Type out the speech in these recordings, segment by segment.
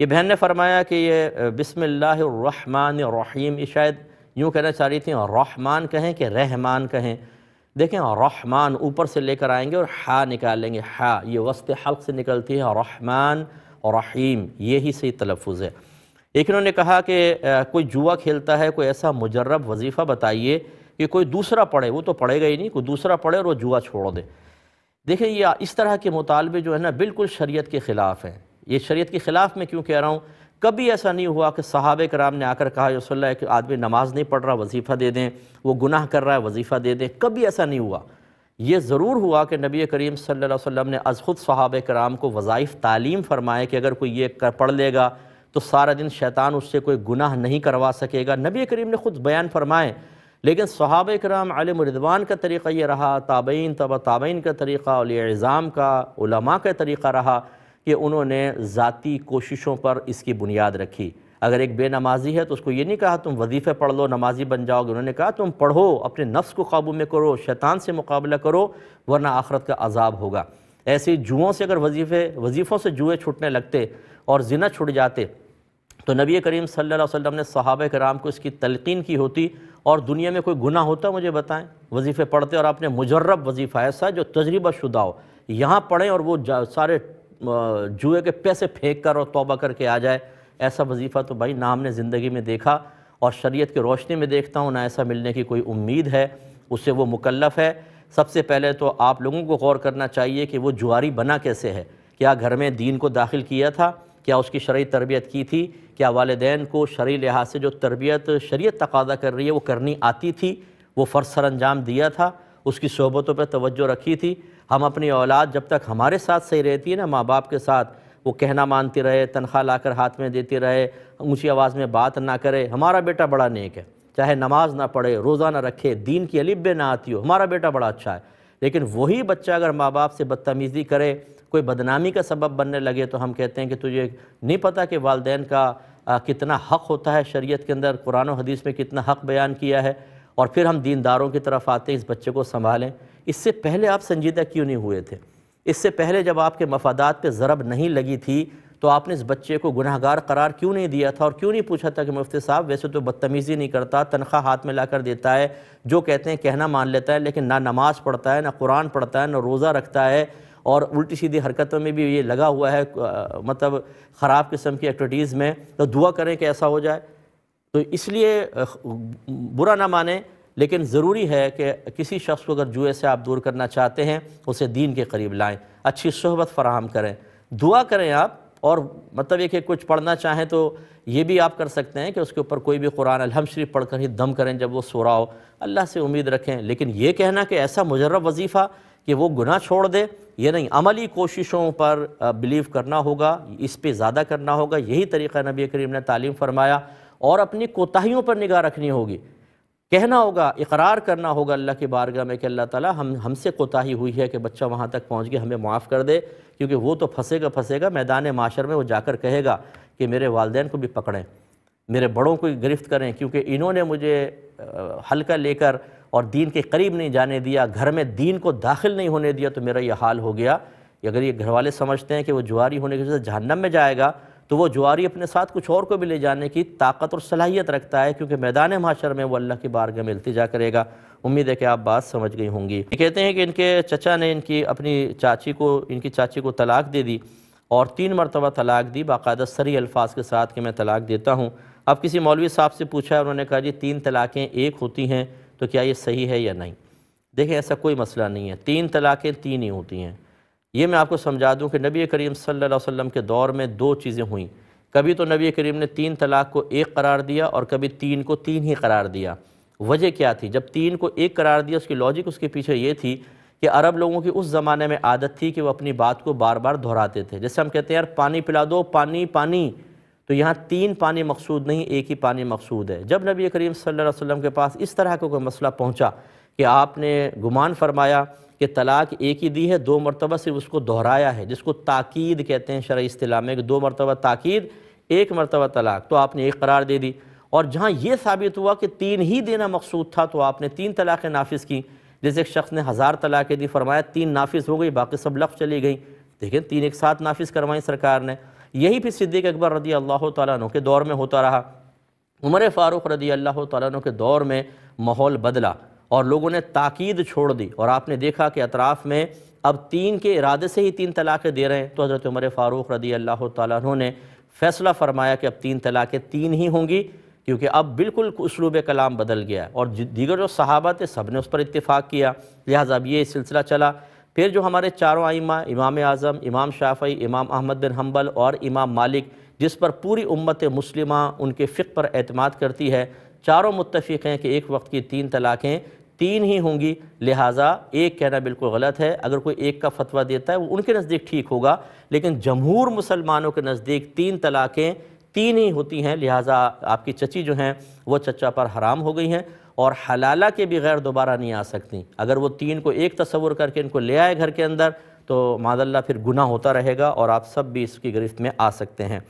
ये बहन ने फरमाया कि ये बिसमान रहीम ये शायद यूँ कहना चाह रही थी रहमान कहें कि रहमान कहें देखें रहमान ऊपर से लेकर आएंगे और हा निकालेंगे हा ये वस्त हल्क से निकलती है रहमान और रहीम यही सही तलफ़ है एक इन्होंने कहा कि कोई जुआ खेलता है कोई ऐसा मुजरब वजीफ़ा बताइए कि कोई दूसरा पढ़े वो तो पढ़ेगा ही नहीं कोई दूसरा पढ़े और वो जुआ छोड़ दे देखें ये इस तरह के मुतालबे जो है ना बिल्कुल शरीयत के ख़िलाफ़ हैं ये शरीयत के ख़िलाफ़ मैं क्यों कह रहा हूँ कभी ऐसा नहीं हुआ कि साहब कराम ने आकर कहा रसोल्ला कि आदमी नमाज़ नहीं पढ़ रहा वजीफ़ा दे दें वो गुनाह कर रहा है वजीफ़ा दे दें कभी ऐसा नहीं हुआ ये ज़रूर हुआ कि नबी करीम सल्लल्लाहु अलैहि वसल्लम ने अज़ ख़ुद साहब कराम को वज़ाइफ़ तालीम फरमाए कि अगर कोई ये कर पढ़ लेगा तो सारा दिन शैतान उससे कोई गुनाह नहीं करवा सकेगा नबी करीम ने ख़ुद बयान फरमाए लेकिन सहाब कराम आलमरिदवान का तरीक़ा ये रहा ताबीन तब ताबीन का तरीक़ा अलियाज़ाम का उलमा का तरीक़ा रहा कि उन्होंने ज़ाती कोशिशों पर इसकी बुनियाद रखी अगर एक बेनमाजी है तो उसको ये नहीं कहा तुम वजीफ़े पढ़ लो नमाजी बन जाओगे उन्होंने कहा तुम पढ़ो अपने नफ्स को काबू में करो शैतान से मुकाबला करो वरना आखरत का अजाब होगा ऐसे जुओं से अगर वजीफ़े वजीफ़ों से जुए छूटने लगते और जिना छूट जाते तो नबी करीम सल्लल्लाहु अलैहि वसल्लम ने सहाब कराम को इसकी तलकिन की होती और दुनिया में कोई गुनाह होता मुझे बताएं वजीफ़े पढ़ते और आपने मुजर्रब वजीफ़ा ऐसा जो तजर्बा शुदा हो यहाँ पढ़ें और वो सारे जुए के पैसे फेंक कर और तोबा करके आ जाए ऐसा वजीफ़ा तो भाई ना हमने ज़िंदगी में देखा और शरीयत की रोशनी में देखता हूँ ना ऐसा मिलने की कोई उम्मीद है उससे वो मुकलफ़ है सबसे पहले तो आप लोगों को गौर करना चाहिए कि वो जुआरी बना कैसे है क्या घर में दीन को दाखिल किया था क्या उसकी शर्य तरबियत की थी क्या वालदेन को शर्य लिहाज से जो तरबियत शरीय तकादा कर रही है वो करनी आती थी वो फ़र्ज सर अंजाम दिया था उसकी शोबतों पर तवज्जो रखी थी हम अपनी औलाद जब तक हमारे साथ सही रहती है ना माँ बाप के साथ वो कहना मानती रहे तनख्वाह लाकर हाथ में देती रहे ऊँची आवाज़ में बात ना करे हमारा बेटा बड़ा नेक है चाहे नमाज ना पढ़े रोज़ा ना रखे दीन की अलिब ना आती हो हमारा बेटा बड़ा अच्छा है लेकिन वही बच्चा अगर माँ बाप से बदतमीज़ी करे कोई बदनामी का सबब बनने लगे तो हम कहते हैं कि तुझे नहीं पता कि वालदेन का आ, कितना हक़ होता है शरीयत के अंदर कुरान हदीस में कितना हक़ बयान किया है और फिर हम दीनदारों की तरफ आते इस बच्चे को संभालें इससे पहले आप संजीदा क्यों नहीं हुए थे इससे पहले जब आपके मफादात पर ज़रब नहीं लगी थी तो आपने इस बच्चे को गुनाहगार करार क्यों नहीं दिया था और क्यों नहीं पूछा था कि मुफ्ती साहब वैसे तो बदतमीज़ी नहीं करता तनख्वाह हाथ में ला कर देता है जो कहते हैं कहना मान लेता है लेकिन ना नमाज़ पढ़ता है ना कुरान पढ़ता है ना रोज़ा रखता है और उल्टी सीधी हरकतों में भी ये लगा हुआ है मतलब ख़राब किस्म की एक्टिविटीज़ में तो दुआ करें कि ऐसा हो जाए तो इसलिए बुरा ना माने लेकिन ज़रूरी है कि किसी शख्स को अगर जुए से आप दूर करना चाहते हैं उसे दीन के करीब लाएं अच्छी सहबत फराहम करें दुआ करें आप और मतलब ये कि कुछ पढ़ना चाहें तो ये भी आप कर सकते हैं कि उसके ऊपर कोई भी कुरान अलहम शरीफ पढ़ कर ही दम करें जब वो सो रहा हो अल्लाह से उम्मीद रखें लेकिन ये कहना कि ऐसा मुजरब वजीफ़ा कि वो गुनाह छोड़ दे ये नहीं अमली कोशिशों पर बिलीव करना होगा इस पर ज़्यादा करना होगा यही तरीका नबी करीम ने तालीम फरमाया और अपनी कोताहियों पर निगाह रखनी होगी कहना होगा इकरार करना होगा अल्लाह की बारगाह में कि अल्लाह ताला हम हमसे कोताही हुई है कि बच्चा वहाँ तक पहुँच गया हमें माफ़ कर दे क्योंकि वो तो फंसेगा फंसेगा मैदान माशर में वो जाकर कहेगा कि मेरे वालदेन को भी पकड़ें मेरे बड़ों को गिरफ्त करें क्योंकि इन्होंने मुझे हल्का लेकर और दीन के करीब नहीं जाने दिया घर में दीन को दाखिल नहीं होने दिया तो मेरा यह हाल हो गया अगर ये घर वाले समझते हैं कि वो जुआरी होने की वजह से जहन्नम में जाएगा तो वो जुआरी अपने साथ कुछ और को भी ले जाने की ताकत और सलाहियत रखता है क्योंकि मैदान माशर में वो अल्लाह की बारगह में इल्तजा करेगा उम्मीद है कि आप बात समझ गई होंगी कहते हैं कि इनके चचा ने इनकी अपनी चाची को इनकी चाची को तलाक दे दी और तीन मरतबा तलाक दी बाकायदा सरी अल्फाज के साथ कि मैं तलाक देता हूँ अब किसी मौलवी साहब से पूछा उन्होंने कहा जी तीन तलाक़ें एक होती हैं तो क्या ये सही है या नहीं देखें ऐसा कोई मसला नहीं है तीन तलाक़ें तीन ही होती हैं ये मैं आपको समझा दूँ कि नबी करीम सल्ला के दौर में दो चीज़ें हुई कभी तो नबी करीम ने तीन तलाक़ को एक करार दिया और कभी तीन को तीन ही करार दिया वजह क्या थी जब तीन को एक करार दिया उसकी लॉजिक उसके पीछे ये थी कि अरब लोगों की उस ज़माने में आदत थी कि वो अपनी बात को बार बार दोहराते थे जैसे हम कहते हैं यार पानी पिला दो पानी पानी तो यहाँ तीन पानी मकसूद नहीं एक ही पानी मकसूद है जब नबी करीम सल्लल्लाहु अलैहि वसल्लम के पास इस तरह का कोई मसला पहुँचा कि आपने गुमान फरमाया कि तलाक एक ही दी है दो मरतबा सिर्फ उसको दोहराया है जिसको ताकीद कहते हैं शरा अतलाह में दो मरतबा ताकीद एक मरतबा तलाक तो आपने एक करार दे दी और जहाँ ये साबित हुआ कि तीन ही देना मकसूद था तो आपने तीन तलाक़ें नाफिज की जैसे एक शख्स ने हज़ार तलाक़ें दी फरमाया तीन नाफिज हो गई बाकी सब लफ चली गई देखिए तीन एक साथ नाफिज करवाई सरकार ने यही फिर सिद्दीक अकबर रदी अल्लाह तु के दौर में होता रहा उमर फ़ारूक रदी अल्लाह तु के दौर में माहौल बदला और लोगों ने ताकीद छोड़ दी और आपने देखा कि अतराफ़ में अब तीन के इरादे से ही तीन तलाक़ें दे रहे हैं तो हज़रत उमर फ़ारूक़ रदी अल्लाह तु ने फ़ैसला फरमाया कि अब तीन तलाक़ें तीन ही होंगी क्योंकि अब बिल्कुल उसलूब कलाम बदल गया है और दीगर जो सहाबा थे सब ने उस पर इतफ़ाक़ किया लिहाजा अब ये सिलसिला चला फिर जो हमारे चारों आइमा इमाम आज़म इमाम शाफी इमाम अहमद बिन हम्बल और इमाम मालिक जिस पर पूरी उम्मत मुस्लिमा उनके फ़िक पर अतमाद करती है चारों मुतफ़ हैं कि एक वक्त की तीन तलाक़ें तीन ही होंगी लिहाजा एक कहना बिल्कुल गलत है अगर कोई एक का फतवा देता है वो उनके नज़दीक ठीक होगा लेकिन जमहूर मुसलमानों के नज़दीक तीन तलाक़ें तीन ही होती हैं लिहाजा आपकी चची जो हैं वो चचा पर हराम हो गई हैं और हलाला के बगैर दोबारा नहीं आ सकती अगर वो तीन को एक तस्वुर करके इनको ले आए घर के अंदर तो मादल्ला फिर गुना होता रहेगा और आप सब भी इसकी गिरफ्त में आ सकते हैं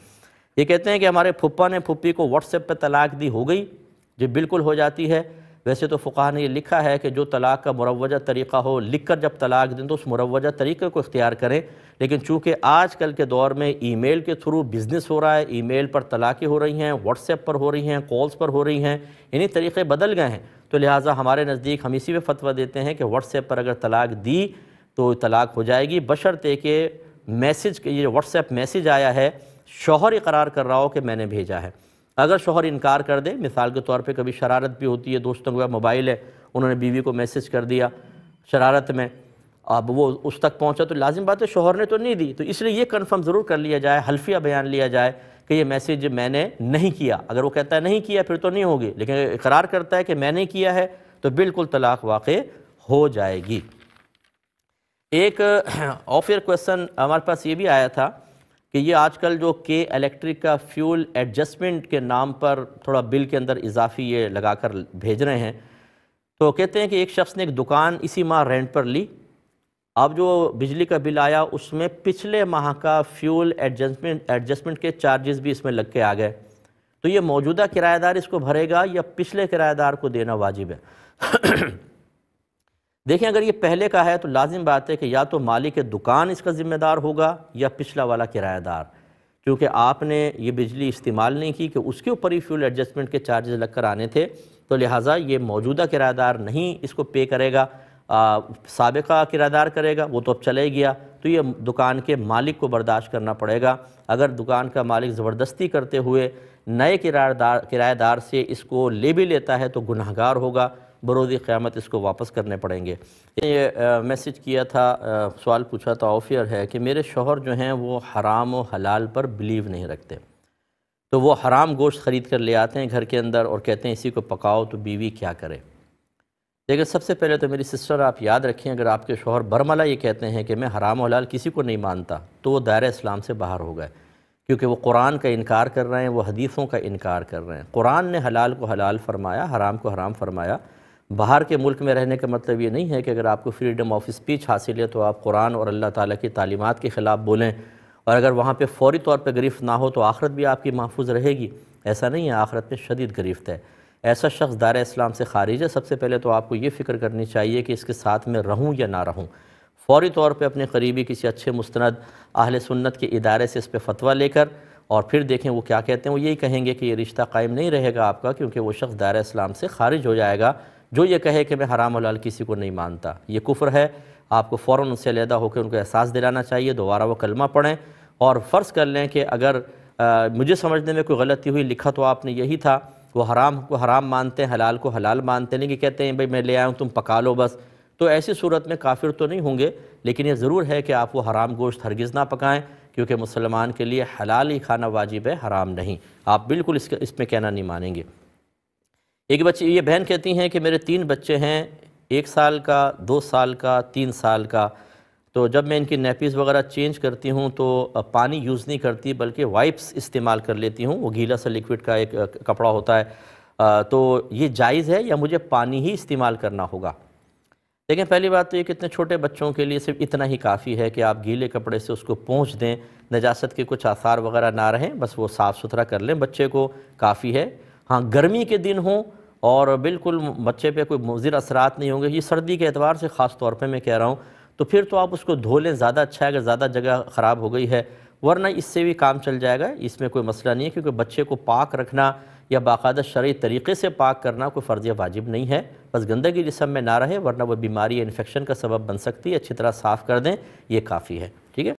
ये कहते हैं कि हमारे फुप्पा ने फुप्पी को व्हाट्सएप पर तलाक दी हो गई जो बिल्कुल हो जाती है वैसे तो फ़ुका ने यह लिखा है कि जो तलाक़ का मुरवजा तरीक़ा हो लिख कर जब तलाक़ दें तो उस मुरवजा तरीक़े को इख्तियार करें लेकिन चूँकि आज कल के दौर में ई मेल के थ्रू बिज़नेस हो रहा है ई मेल पर तलाक़ें हो रही हैं व्हाट्सएप पर हो रही हैं कॉल्स पर हो रही हैं इन्हीं तरीक़े बदल गए हैं तो लिहाजा हमारे नज़दीक हम इसी पे फतवा देते हैं कि व्हाट्सएप पर अगर तलाक़ दी तो तलाक़ हो जाएगी बशरते कि मैसेज ये व्हाट्सएप मैसेज आया है शोहर इकरार कर रहा हो कि मैंने भेजा है अगर शोहर इनकार कर दे मिसाल के तौर पे कभी शरारत भी होती है दोस्तों का मोबाइल है उन्होंने बीवी को मैसेज कर दिया शरारत में अब वो उस तक पहुंचा तो लाजिम बात है शोहर ने तो नहीं दी तो इसलिए ये कंफर्म ज़रूर कर लिया जाए हल्फिया बयान लिया जाए कि ये मैसेज मैंने नहीं किया अगर वो कहता है नहीं किया फिर तो नहीं होगी लेकिन इकरार करता है कि मैंने किया है तो बिल्कुल तलाक वाक़ हो जाएगी एक ऑफ एयर क्वेश्चन हमारे पास ये भी आया था कि ये आजकल जो के इलेक्ट्रिक का फ्यूल एडजस्टमेंट के नाम पर थोड़ा बिल के अंदर इजाफी ये लगा कर भेज रहे हैं तो कहते हैं कि एक शख्स ने एक दुकान इसी माह रेंट पर ली अब जो बिजली का बिल आया उसमें पिछले माह का फ्यूल एडजस्टमेंट एडजस्टमेंट के चार्जेस भी इसमें लग के आ गए तो ये मौजूदा किराएदार इसको भरेगा या पिछले किराएदार को देना वाजिब है देखें अगर ये पहले का है तो लाजिम बात है कि या तो मालिक दुकान इसका ज़िम्मेदार होगा या पिछला वाला किराएदार क्योंकि आपने ये बिजली इस्तेमाल नहीं की कि उसके ऊपर ही फ्यूल एडजस्टमेंट के चार्जेस लग कर आने थे तो लिहाजा ये मौजूदा किराएदार नहीं इसको पे करेगा सबका किराएदार करेगा वो तो अब चले गया तो ये दुकान के मालिक को बर्दाश्त करना पड़ेगा अगर दुकान का मालिक ज़बरदस्ती करते हुए नए किराएदार किराएदार से इसको ले भी लेता है तो गुनाहगार होगा बरोज़ क़्यामत इसको वापस करने पड़ेंगे ये मैसेज किया था आ, सवाल पूछा था ऑफियर है कि मेरे शोहर जो हैं वो हराम और हलाल पर बिलीव नहीं रखते तो वो हराम गोश्त ख़रीद कर ले आते हैं घर के अंदर और कहते हैं इसी को पकाओ तो बीवी क्या करे लेकिन सबसे पहले तो मेरी सिस्टर आप याद रखें अगर आपके शोहर बरमला ये कहते हैं कि मैं हराम हलाल किसी को नहीं मानता तो वो दायरा इस्लाम से बाहर हो गए क्योंकि वो कुरान का इनकार कर रहे हैं वो हदीफ़ों का इनकार कर रहे हैं कुरान ने हलाल को हलाल फरमाया हराम को हराम फरमाया बाहर के मुल्क में रहने का मतलब ये नहीं है कि अगर आपको फ्रीडम ऑफ स्पीच हासिल है तो आप कुरान और अल्लाह ताला की तालीमत के ख़िलाफ़ बोलें और अगर वहाँ पे फौरी तौर पे गिरफ्त ना हो तो आखरत भी आपकी महफूज रहेगी ऐसा नहीं है आखरत में शदीद गिरफ्त है ऐसा शख्स दार इस्लाम से खारिज है सबसे पहले तो आपको ये फ़िक्र करनी चाहिए कि इसके साथ में रहूँ या ना रहूँ फौरी तौर पर अपने करीबी किसी अच्छे मुस्ंद अहल सुन्नत के इदारे से इस पर फतवा लेकर और फिर देखें वो क्या कहते हैं वो यही कहेंगे कि ये रिश्ता कायम नहीं रहेगा आपका क्योंकि वो शख्स दार इस्लाम से खारिज हो जाएगा जो ये कहे कि मैं हराम हलाल किसी को नहीं मानता ये कुफ्र है आपको फ़ौर उनसे अलहदा होकर उनको एहसास दिलाना चाहिए दोबारा वो कलमा पढ़ें और फ़र्ज़ कर लें कि अगर आ, मुझे समझने में कोई गलती हुई लिखा तो आपने यही था वो हराम को हराम मानते हैं हलाल को हलाल मानते हैं लेकिन कहते हैं भाई मैं ले आया हूँ तुम पका लो बस तो ऐसी सूरत में काफिर तो नहीं होंगे लेकिन ये ज़रूर है कि आप वो हराम गोश्त हरगिज़ ना पकाएं क्योंकि मुसलमान के लिए हलाल ही खाना वाजिब है हराम नहीं आप बिल्कुल इसके इसमें कहना नहीं मानेंगे एक बच्चे ये बहन कहती हैं कि मेरे तीन बच्चे हैं एक साल का दो साल का तीन साल का तो जब मैं इनकी नेपीज़ वगैरह चेंज करती हूँ तो पानी यूज़ नहीं करती बल्कि वाइप्स इस्तेमाल कर लेती हूँ वो गीला सा लिक्विड का एक कपड़ा होता है तो ये जायज़ है या मुझे पानी ही इस्तेमाल करना होगा लेकिन पहली बात तो ये कितने छोटे बच्चों के लिए सिर्फ इतना ही काफ़ी है कि आप गीले कपड़े से उसको पहुँच दें नजास्त के कुछ आसार वगैरह ना रहें बस वो साफ़ सुथरा कर लें बच्चे को काफ़ी है हाँ गर्मी के दिन हों और बिल्कुल बच्चे पे कोई मुजिर असरात नहीं होंगे ये सर्दी के एतवार से ख़ास तौर पे मैं कह रहा हूँ तो फिर तो आप उसको धो लें ज़्यादा अच्छा है अगर ज़्यादा जगह ख़राब हो गई है वरना इससे भी काम चल जाएगा इसमें कोई मसला नहीं है क्योंकि बच्चे को पाक रखना या बाकायदा शर्य तरीके से पाक करना कोई फ़र्ज़ वाजिब नहीं है बस गंदगी जिसम में ना रहे वरना वह बीमारी या इन्फेक्शन का सबब बन सकती है अच्छी तरह साफ़ कर दें ये काफ़ी है